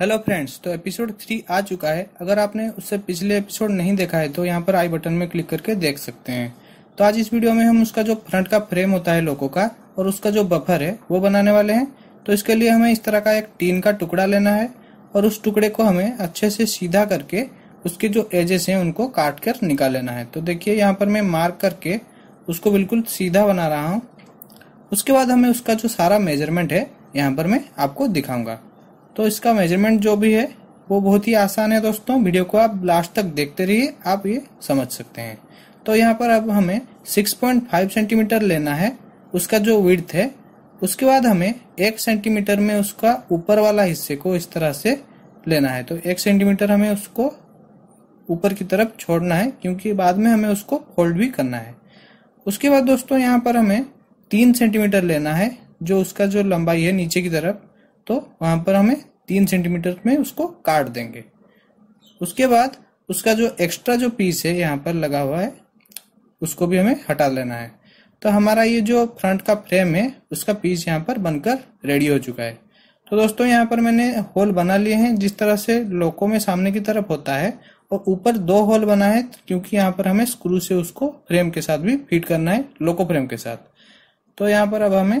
hello friends तो episode three आ चुका है अगर आपने उससे पिछले एपिसोड नहीं देखा है तो यहाँ पर आई बटन में क्लिक करके देख सकते हैं तो आज इस वीडियो में हम उसका जो फ्रंट का फ्रेम होता है लोगों का और उसका जो बफर है वो बनाने वाले हैं तो इसके लिए हमें इस तरह का एक टीन का टुकड़ा लेना है और उस टुकड़े को हमें अच्छे से सीधा करके उसके जो एजेस हैं उनको काट कर निकाल लेना है तो देखिए यहाँ पर मैं मार्क करके उसको बिल्कुल सीधा बना रहा हूँ उसके बाद हमें उसका जो सारा मेजरमेंट है यहाँ पर मैं आपको दिखाऊंगा तो इसका मेजरमेंट जो भी है वो बहुत ही आसान है दोस्तों वीडियो को आप लास्ट तक देखते रहिए आप ये समझ सकते हैं तो यहाँ पर अब हमें 6.5 सेंटीमीटर लेना है उसका जो विड्थ है उसके बाद हमें एक सेंटीमीटर में उसका ऊपर वाला हिस्से को इस तरह से लेना है तो एक सेंटीमीटर हमें उसको ऊपर की तरफ छोड़ना है क्योंकि बाद में हमें उसको फोल्ड भी करना है उसके बाद दोस्तों यहाँ पर हमें तीन सेंटीमीटर लेना है जो उसका जो लंबाई है नीचे की तरफ तो वहां पर हमें तीन सेंटीमीटर में उसको काट देंगे उसके बाद उसका जो एक्स्ट्रा जो पीस है यहाँ पर लगा हुआ है उसको भी हमें हटा लेना है तो हमारा ये जो फ्रंट का फ्रेम है उसका पीस यहाँ पर बनकर रेडी हो चुका है तो दोस्तों यहाँ पर मैंने होल बना लिए हैं जिस तरह से लोको में सामने की तरफ होता है और ऊपर दो होल बना है क्योंकि यहाँ पर हमें स्क्रू से उसको फ्रेम के साथ भी फिट करना है लोको फ्रेम के साथ तो यहाँ पर अब हमें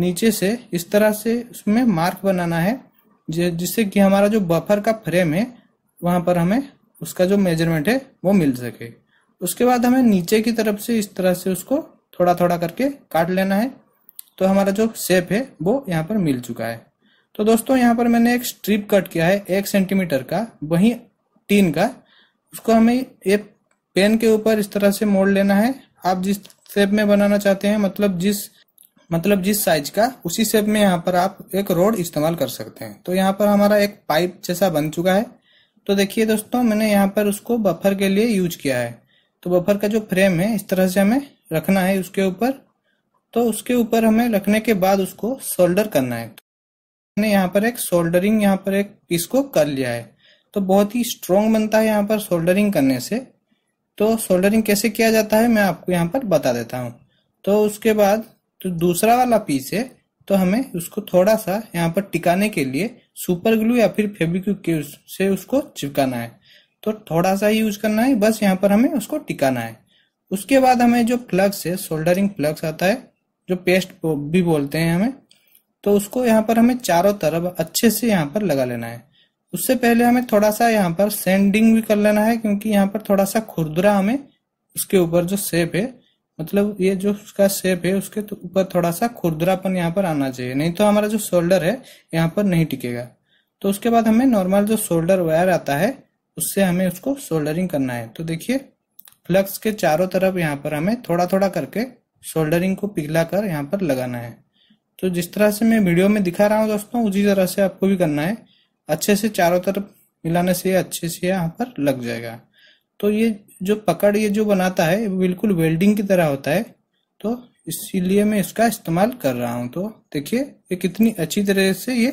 नीचे से इस तरह से उसमें मार्क बनाना है जिससे कि हमारा जो बफर का फ्रेम है वहां पर हमें उसका जो मेजरमेंट है वो मिल सके उसके बाद हमें नीचे की तरफ से इस तरह से उसको थोड़ा थोड़ा करके काट लेना है तो हमारा जो शेप है वो यहाँ पर मिल चुका है तो दोस्तों यहाँ पर मैंने एक स्ट्रिप कट किया है एक सेंटीमीटर का वही टीन का उसको हमें ये पेन के ऊपर इस तरह से मोड़ लेना है आप जिस शेप में बनाना चाहते हैं मतलब जिस मतलब जिस साइज का उसी शेप में यहाँ पर आप एक रोड इस्तेमाल कर सकते हैं तो यहाँ पर हमारा एक पाइप जैसा बन चुका है तो देखिए दोस्तों मैंने यहाँ पर उसको बफर के लिए यूज किया है तो बफर का जो फ्रेम है इस तरह से हमें रखना है उसके ऊपर तो उसके ऊपर हमें रखने के बाद उसको सोल्डर करना है तो मैंने यहाँ पर एक सोल्डरिंग यहाँ पर एक पीस को कर लिया है तो बहुत ही स्ट्रोंग बनता है यहाँ पर सोल्डरिंग करने से तो सोल्डरिंग कैसे किया जाता है मैं आपको यहाँ पर बता देता हूँ तो उसके बाद तो दूसरा वाला पीस है तो हमें उसको थोड़ा सा यहाँ पर टिकाने के लिए सुपर ग्लू या फिर फेबिक्विक से उसको चिपकाना है तो थोड़ा सा ही यूज करना है बस यहाँ पर हमें उसको टिकाना है उसके बाद हमें जो प्लग्स है सोल्डरिंग प्लग्स आता है जो पेस्ट भी बोलते हैं हमें तो उसको यहाँ पर हमें चारों तरफ अच्छे से यहाँ पर लगा लेना है उससे पहले हमें थोड़ा सा यहाँ पर सेंडिंग भी कर लेना है क्योंकि यहाँ पर थोड़ा सा खुरदुरा हमें उसके ऊपर जो सेप है मतलब ये जो उसका शेप है उसके तो ऊपर थोड़ा सा खुरदरापन यहाँ पर आना चाहिए नहीं तो हमारा जो शोल्डर है यहाँ पर नहीं टिकेगा तो उसके बाद हमें नॉर्मल जो शोल्डर वायर आता है उससे हमें उसको शोल्डरिंग करना है तो देखिए फ्लक्स के चारों तरफ यहाँ पर हमें थोड़ा थोड़ा करके शोल्डरिंग को पिघला कर यहाँ पर लगाना है तो जिस तरह से मैं वीडियो में दिखा रहा हूँ दोस्तों उसी तरह से आपको भी करना है अच्छे से चारों तरफ मिलाने से अच्छे से यहाँ पर लग जाएगा तो ये जो पकड़ ये जो बनाता है बिल्कुल वेल्डिंग की तरह होता है तो इसीलिए मैं इसका इस्तेमाल कर रहा हूँ तो देखिए ये कितनी अच्छी तरह से ये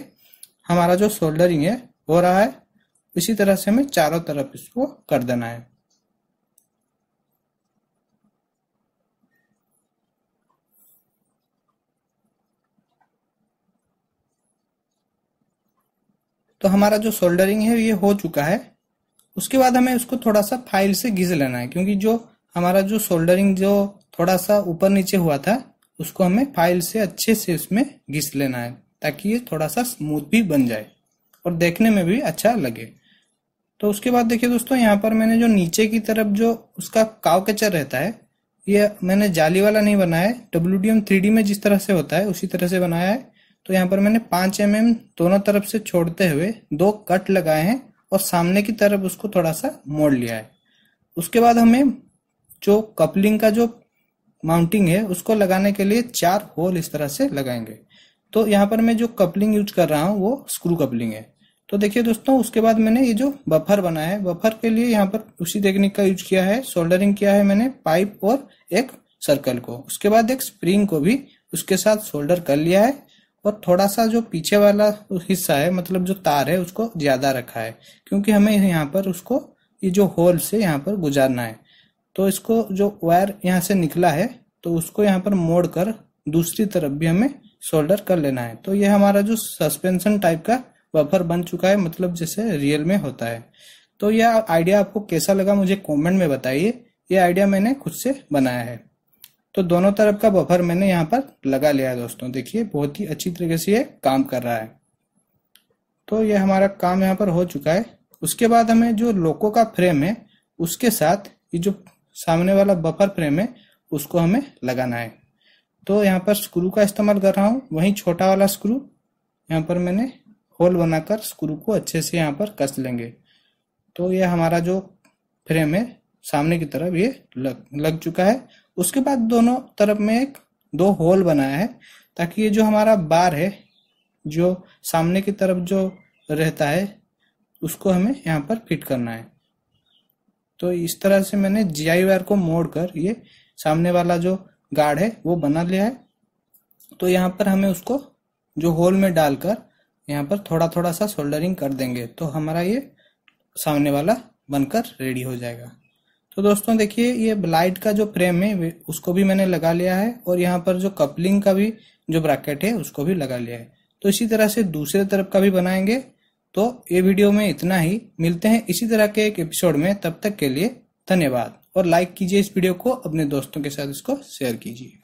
हमारा जो सोल्डरिंग है हो रहा है इसी तरह से हमें चारों तरफ इसको कर देना है तो हमारा जो सोल्डरिंग है ये हो चुका है उसके बाद हमें उसको थोड़ा सा फाइल से घिस लेना है क्योंकि जो हमारा जो सोल्डरिंग जो थोड़ा सा ऊपर नीचे हुआ था उसको हमें फाइल से अच्छे से उसमें घिस लेना है ताकि ये थोड़ा सा स्मूथ भी बन जाए और देखने में भी अच्छा लगे तो उसके बाद देखिए दोस्तों यहाँ पर मैंने जो नीचे की तरफ जो उसका काव कचर रहता है ये मैंने जाली वाला नहीं बनाया है W D M three D में जिस तरह से होता है उसी तरह से बनाया है तो यहाँ पर मैंने पाँच एम एम दोनों तरफ से छोड़ते हुए दो कट लगाए हैं और सामने की तरफ उसको थोड़ा सा मोड़ लिया है उसके बाद हमें जो कपलिंग का जो माउंटिंग है उसको लगाने के लिए चार होल इस तरह से लगाएंगे तो यहाँ पर मैं जो कपलिंग यूज कर रहा हूँ वो स्क्रू कपलिंग है तो देखिए दोस्तों उसके बाद मैंने ये जो बफर बनाया है बफर के लिए यहाँ पर उसी टेक्निक का यूज किया है सोल्डरिंग किया है मैंने पाइप और एक सर्कल को उसके बाद एक स्प्रिंग को भी उसके साथ सोल्डर कर लिया है और थोड़ा सा जो पीछे वाला हिस्सा है मतलब जो तार है उसको ज्यादा रखा है क्योंकि हमें यहाँ पर उसको ये जो होल से यहाँ पर गुजारना है तो इसको जो वायर यहाँ से निकला है तो उसको यहाँ पर मोड़ कर दूसरी तरफ भी हमें सोल्डर कर लेना है तो ये हमारा जो सस्पेंशन टाइप का बफर बन चुका है मतलब जैसे रियल में होता है तो यह आइडिया आपको कैसा लगा मुझे कमेंट में बताइए ये आइडिया मैंने खुद से बनाया है तो दोनों तरफ का बफर मैंने यहाँ पर लगा लिया है दोस्तों देखिए बहुत ही अच्छी तरीके से ये काम कर रहा है तो ये हमारा काम यहाँ पर हो चुका है उसके बाद हमें जो लोको का फ्रेम है उसके साथ ये जो सामने वाला बफर फ्रेम है उसको हमें लगाना है तो यहाँ पर स्क्रू का इस्तेमाल कर रहा हूँ वही छोटा वाला स्क्रू यहाँ पर मैंने होल बनाकर स्क्रू को अच्छे से यहाँ पर कस लेंगे तो ये हमारा जो फ्रेम है सामने की तरफ ये लग लग चुका है उसके बाद दोनों तरफ में एक दो होल बनाया है ताकि ये जो हमारा बार है जो सामने की तरफ जो रहता है उसको हमें यहाँ पर फिट करना है तो इस तरह से मैंने जी आई वायर को मोड़ कर ये सामने वाला जो गार्ड है वो बना लिया है तो यहाँ पर हमें उसको जो होल में डालकर यहाँ पर थोड़ा थोड़ा सा सोल्डरिंग कर देंगे तो हमारा ये सामने वाला बनकर रेडी हो जाएगा तो दोस्तों देखिए ये लाइट का जो फ्रेम है उसको भी मैंने लगा लिया है और यहाँ पर जो कपलिंग का भी जो ब्रैकेट है उसको भी लगा लिया है तो इसी तरह से दूसरे तरफ का भी बनाएंगे तो ये वीडियो में इतना ही मिलते हैं इसी तरह के एक एपिसोड में तब तक के लिए धन्यवाद और लाइक कीजिए इस वीडियो को अपने दोस्तों के साथ इसको शेयर कीजिए